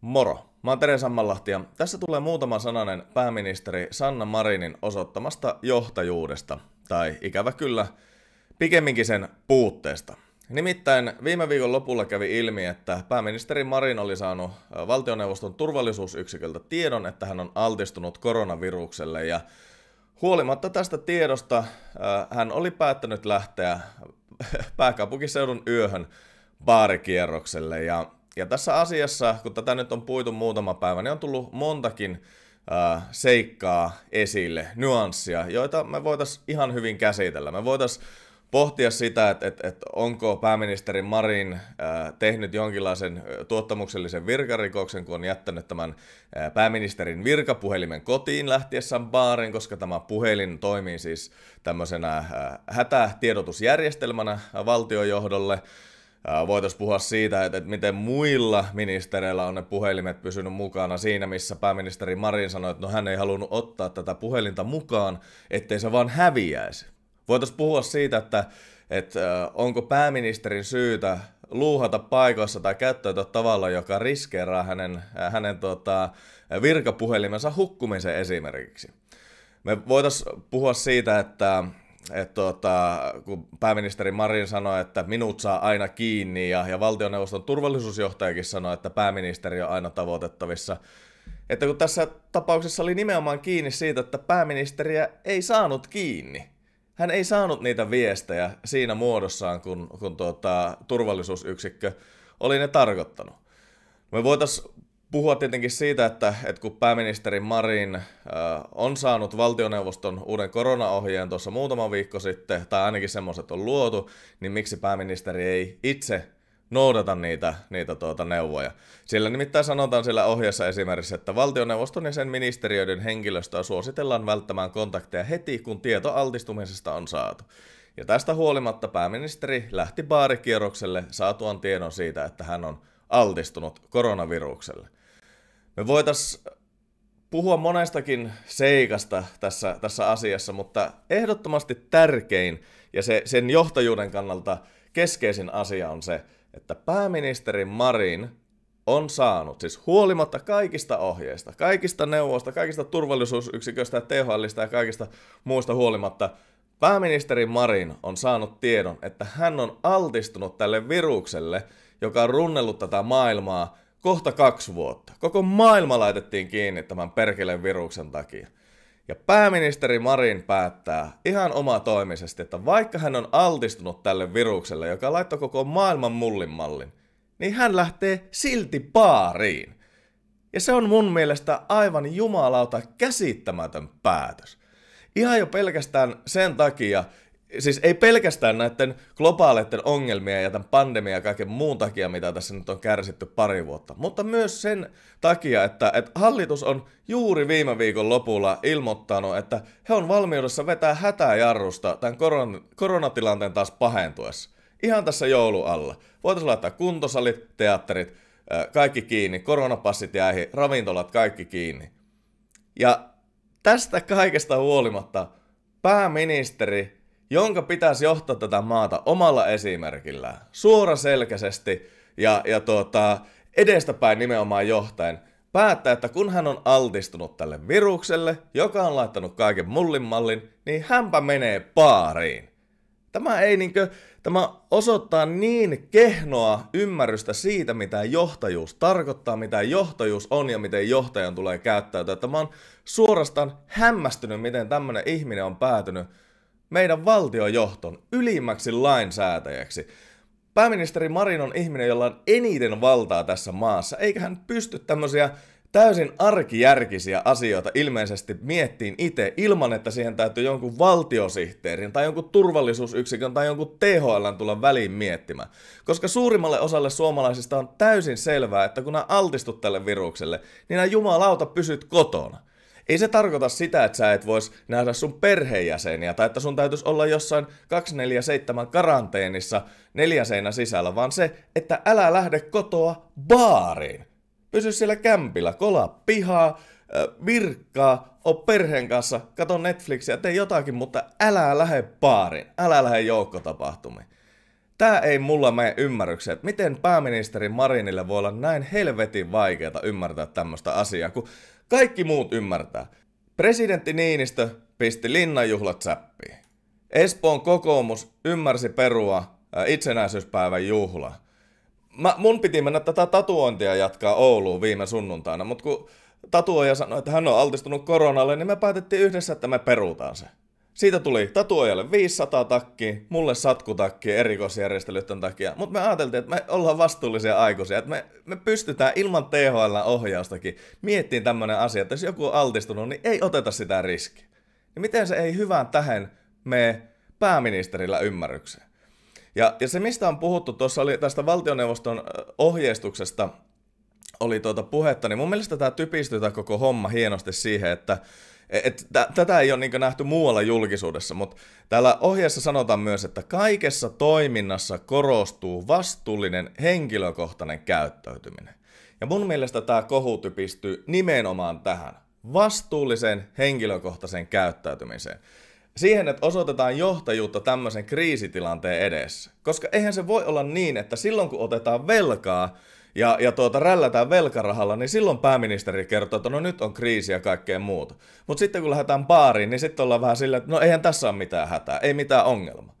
Moro! Mä oon Tere Sammanlahti ja tässä tulee muutama sananen pääministeri Sanna Marinin osoittamasta johtajuudesta, tai ikävä kyllä, pikemminkin sen puutteesta. Nimittäin viime viikon lopulla kävi ilmi, että pääministeri Marin oli saanut valtioneuvoston turvallisuusyksiköltä tiedon, että hän on altistunut koronavirukselle ja huolimatta tästä tiedosta hän oli päättänyt lähteä pääkaupunkiseudun yöhön baarikierrokselle ja ja tässä asiassa, kun tätä nyt on puitu muutama päivä, niin on tullut montakin äh, seikkaa esille, nyanssia, joita me voitaisiin ihan hyvin käsitellä. Me voitaisiin pohtia sitä, että, et, et onko pääministeri Marin äh, tehnyt jonkinlaisen äh, tuottamuksellisen virkarikoksen, kun on jättänyt tämän äh, pääministerin virkapuhelimen kotiin lähtiessään baarin, koska tämä puhelin toimii siis tämmöisenä äh, hätätiedotusjärjestelmänä valtionjohdolle. johdolle voitaisiin puhua siitä, että, miten muilla ministereillä on ne puhelimet pysynyt mukana siinä, missä pääministeri Marin sanoi, että no hän ei halunnut ottaa tätä puhelinta mukaan, ettei se vaan häviäisi. Voitaisiin puhua siitä, että, että onko pääministerin syytä luuhata paikoissa tai käyttäytyä tuota tavalla, joka riskeeraa hänen, hänen tota, virkapuhelimensa hukkumisen esimerkiksi. Me voitaisiin puhua siitä, että että tuota, kun pääministeri Marin sanoi, että minut saa aina kiinni ja, ja valtioneuvoston turvallisuusjohtajakin sanoi, että pääministeri on aina tavoitettavissa, että kun tässä tapauksessa oli nimenomaan kiinni siitä, että pääministeriä ei saanut kiinni. Hän ei saanut niitä viestejä siinä muodossaan, kun, kun tuota, turvallisuusyksikkö oli ne tarkoittanut. Me voitaisiin puhua tietenkin siitä, että, että kun pääministeri Marin äh, on saanut valtioneuvoston uuden koronaohjeen tuossa muutama viikko sitten, tai ainakin semmoiset on luotu, niin miksi pääministeri ei itse noudata niitä, niitä tuota neuvoja. Siellä nimittäin sanotaan siellä ohjeessa esimerkiksi, että valtioneuvoston ja sen ministeriöiden henkilöstöä suositellaan välttämään kontakteja heti, kun tieto altistumisesta on saatu. Ja tästä huolimatta pääministeri lähti baarikierrokselle saatuan tiedon siitä, että hän on altistunut koronavirukselle. Me voitais puhua monestakin seikasta tässä, tässä asiassa, mutta ehdottomasti tärkein ja se, sen johtajuuden kannalta keskeisin asia on se, että pääministeri Marin on saanut, siis huolimatta kaikista ohjeista, kaikista neuvoista, kaikista turvallisuusyksiköistä, THListä ja kaikista muista huolimatta, pääministeri Marin on saanut tiedon, että hän on altistunut tälle virukselle, joka on runnellut tätä maailmaa kohta kaksi vuotta. Koko maailma laitettiin kiinni tämän perkeleen viruksen takia. Ja pääministeri Marin päättää ihan oma toimisesti, että vaikka hän on altistunut tälle virukselle, joka laittoi koko maailman mullin mallin, niin hän lähtee silti paariin. Ja se on mun mielestä aivan jumalauta käsittämätön päätös. Ihan jo pelkästään sen takia, siis ei pelkästään näiden globaaleiden ongelmia ja tämän pandemian ja kaiken muun takia, mitä tässä nyt on kärsitty pari vuotta, mutta myös sen takia, että, että hallitus on juuri viime viikon lopulla ilmoittanut, että he on valmiudessa vetää hätäjarrusta tämän koron, koronatilanteen taas pahentuessa. Ihan tässä joulu alla. Voitaisiin laittaa kuntosalit, teatterit, kaikki kiinni, koronapassit jäihin, ravintolat kaikki kiinni. Ja tästä kaikesta huolimatta pääministeri jonka pitäisi johtaa tätä maata omalla esimerkillään, suoraselkäisesti ja, ja tuota, edestäpäin nimenomaan johtaen, päättää, että kun hän on altistunut tälle virukselle, joka on laittanut kaiken mullin mallin, niin hänpä menee paariin. Tämä ei niinkö, tämä osoittaa niin kehnoa ymmärrystä siitä, mitä johtajuus tarkoittaa, mitä johtajuus on ja miten johtajan tulee käyttäytyä. Tämä on suorastaan hämmästynyt, miten tämmöinen ihminen on päätynyt meidän valtiojohton ylimmäksi lainsäätäjäksi. Pääministeri Marin on ihminen, jolla on eniten valtaa tässä maassa, eikä hän pysty tämmöisiä täysin arkijärkisiä asioita ilmeisesti miettiin itse ilman, että siihen täytyy jonkun valtiosihteerin tai jonkun turvallisuusyksikön tai jonkun THL tulla väliin miettimään. Koska suurimmalle osalle suomalaisista on täysin selvää, että kun nämä altistut tälle virukselle, niin nämä jumalauta pysyt kotona. Ei se tarkoita sitä, että sä et vois nähdä sun perheenjäseniä tai että sun täytyisi olla jossain 247 karanteenissa neljä seinän sisällä, vaan se, että älä lähde kotoa baariin. Pysy siellä kämpillä, kola pihaa, virkkaa, o perheen kanssa, kato Netflixiä, tee jotakin, mutta älä lähde baariin, älä lähde joukkotapahtumiin. Tää ei mulla mene ymmärrykseen, että miten pääministeri Marinille voi olla näin helvetin vaikeata ymmärtää tämmöstä asiaa, kun kaikki muut ymmärtää. Presidentti Niinistö pisti linnanjuhlat säppiin. Espoon kokoomus ymmärsi perua äh, itsenäisyyspäivän juhla. Mä, mun piti mennä tätä tatuointia jatkaa Ouluun viime sunnuntaina, mutta kun tatuoja sanoi, että hän on altistunut koronalle, niin me päätettiin yhdessä, että me perutaan se. Siitä tuli tatuojalle 500 takki, mulle satkutakki erikoisjärjestelyt tämän takia. Mutta me ajateltiin, että me ollaan vastuullisia aikuisia, että me, me pystytään ilman THL-ohjaustakin miettimään tämmöinen asia, että jos joku on altistunut, niin ei oteta sitä riskiä. Niin miten se ei hyvään tähän me pääministerillä ymmärrykseen? Ja, ja se, mistä on puhuttu, tuossa oli tästä valtioneuvoston ohjeistuksesta oli tuota puhetta, niin mun mielestä tämä typistyy tämä koko homma hienosti siihen, että e- et, t- tätä ei ole niin nähty muualla julkisuudessa, mutta täällä ohjeessa sanotaan myös, että kaikessa toiminnassa korostuu vastuullinen henkilökohtainen käyttäytyminen. Ja mun mielestä tämä kohu typistyy nimenomaan tähän, vastuulliseen henkilökohtaisen käyttäytymiseen. Siihen, että osoitetaan johtajuutta tämmöisen kriisitilanteen edessä. Koska eihän se voi olla niin, että silloin kun otetaan velkaa, ja, ja tuota, rällätään velkarahalla, niin silloin pääministeri kertoo, että no nyt on kriisi ja kaikkea muuta. Mutta sitten kun lähdetään baariin, niin sitten ollaan vähän sillä, että no eihän tässä ole mitään hätää, ei mitään ongelmaa.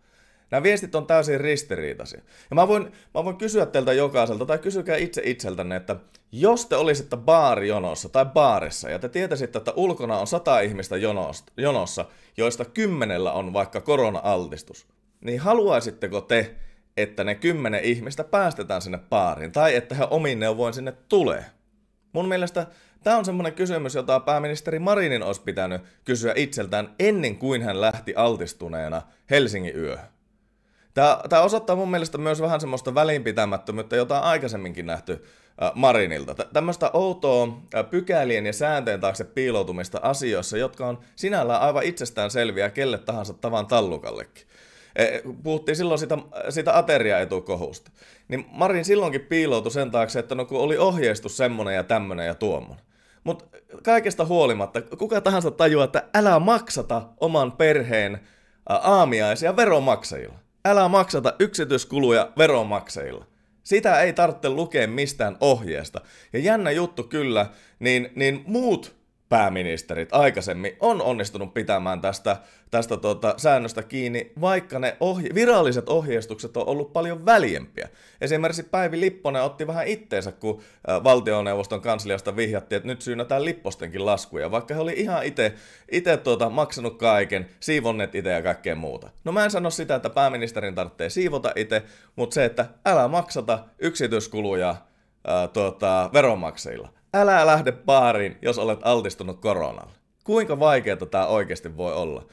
Nämä viestit on täysin ristiriitaisia. Ja mä voin, mä voin kysyä teiltä jokaiselta, tai kysykää itse itseltänne, että jos te olisitte baarijonossa tai baarissa, ja te tietäisitte, että ulkona on sata ihmistä jonosta, jonossa, joista kymmenellä on vaikka korona-altistus, niin haluaisitteko te, että ne kymmenen ihmistä päästetään sinne paariin, tai että he omiin neuvoin sinne tulee. Mun mielestä tämä on semmoinen kysymys, jota pääministeri Marinin olisi pitänyt kysyä itseltään ennen kuin hän lähti altistuneena Helsingin yö. Tämä, tämä osoittaa mun mielestä myös vähän semmoista välinpitämättömyyttä, jota on aikaisemminkin nähty äh, Marinilta. Tämmöistä outoa äh, pykälien ja sääntöjen taakse piiloutumista asioissa, jotka on sinällään aivan itsestään selviä kelle tahansa tavan tallukallekin. Eh, puhuttiin silloin sitä, sitä ateriaetukohusta, niin Marin silloinkin piiloutui sen taakse, että no kun oli ohjeistus semmonen ja tämmönen ja tuommoinen. Mutta kaikesta huolimatta, kuka tahansa tajuaa, että älä maksata oman perheen aamiaisia veromaksajilla. Älä maksata yksityiskuluja veromaksajilla. Sitä ei tarvitse lukea mistään ohjeesta. Ja jännä juttu kyllä, niin, niin muut pääministerit aikaisemmin on onnistunut pitämään tästä, tästä tuota, säännöstä kiinni, vaikka ne ohje- viralliset ohjeistukset on ollut paljon väljempiä. Esimerkiksi Päivi Lipponen otti vähän itteensä, kun valtioneuvoston kansliasta vihjattiin, että nyt syynnätään Lippostenkin laskuja, vaikka he oli ihan itse ite, tuota, maksanut kaiken, siivonneet itse ja kaikkea muuta. No mä en sano sitä, että pääministerin tarvitsee siivota itse, mutta se, että älä maksata yksityiskuluja ää, tuota, veronmaksajilla. Älä lähde baariin, jos olet altistunut koronalle. Kuinka vaikeaa tämä oikeasti voi olla?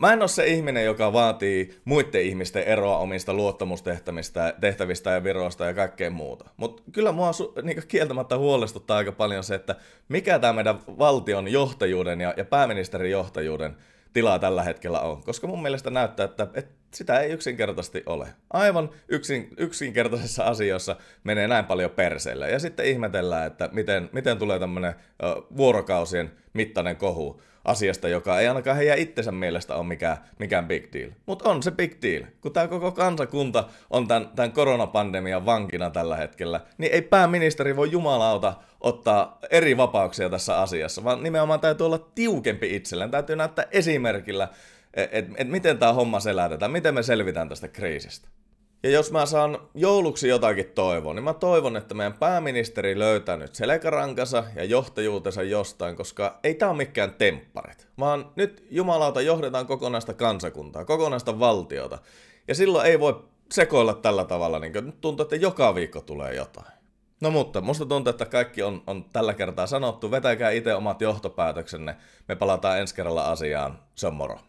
Mä en ole se ihminen, joka vaatii muiden ihmisten eroa omista luottamustehtävistä tehtävistä ja viroista ja kaikkea muuta. Mutta kyllä mua su- niin kieltämättä huolestuttaa aika paljon se, että mikä tämä meidän valtion johtajuuden ja, ja pääministerin johtajuuden tilaa tällä hetkellä on, koska mun mielestä näyttää, että, että sitä ei yksinkertaisesti ole. Aivan yksin, yksinkertaisessa asioissa menee näin paljon perseelle. Ja sitten ihmetellään, että miten, miten tulee tämmöinen vuorokausien mittainen kohu asiasta, joka ei ainakaan heidän itsensä mielestä ole mikään, mikään big deal. Mutta on se big deal. Kun tämä koko kansakunta on tämän, tämän koronapandemian vankina tällä hetkellä, niin ei pääministeri voi jumalauta ottaa eri vapauksia tässä asiassa, vaan nimenomaan täytyy olla tiukempi itselleen. Täytyy näyttää esimerkillä, että et, et miten tämä homma selätetään, miten me selvitään tästä kriisistä. Ja jos mä saan jouluksi jotakin toivoa, niin mä toivon, että meidän pääministeri löytää nyt selkärankansa ja johtajuutensa jostain, koska ei tää ole mikään tempparit, vaan nyt jumalauta johdetaan kokonaista kansakuntaa, kokonaista valtiota. Ja silloin ei voi sekoilla tällä tavalla, niin nyt tuntuu, että joka viikko tulee jotain. No mutta, musta tuntuu, että kaikki on, on tällä kertaa sanottu. Vetäkää itse omat johtopäätöksenne. Me palataan ensi kerralla asiaan. Se on moro.